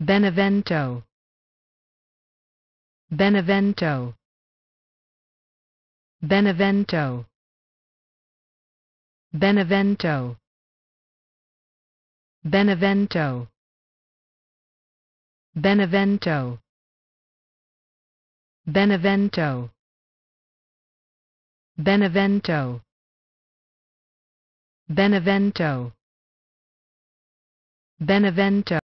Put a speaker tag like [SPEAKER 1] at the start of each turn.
[SPEAKER 1] Benevento Benevento Benevento Benevento Benevento Benevento Benevento Benevento Benevento Benevento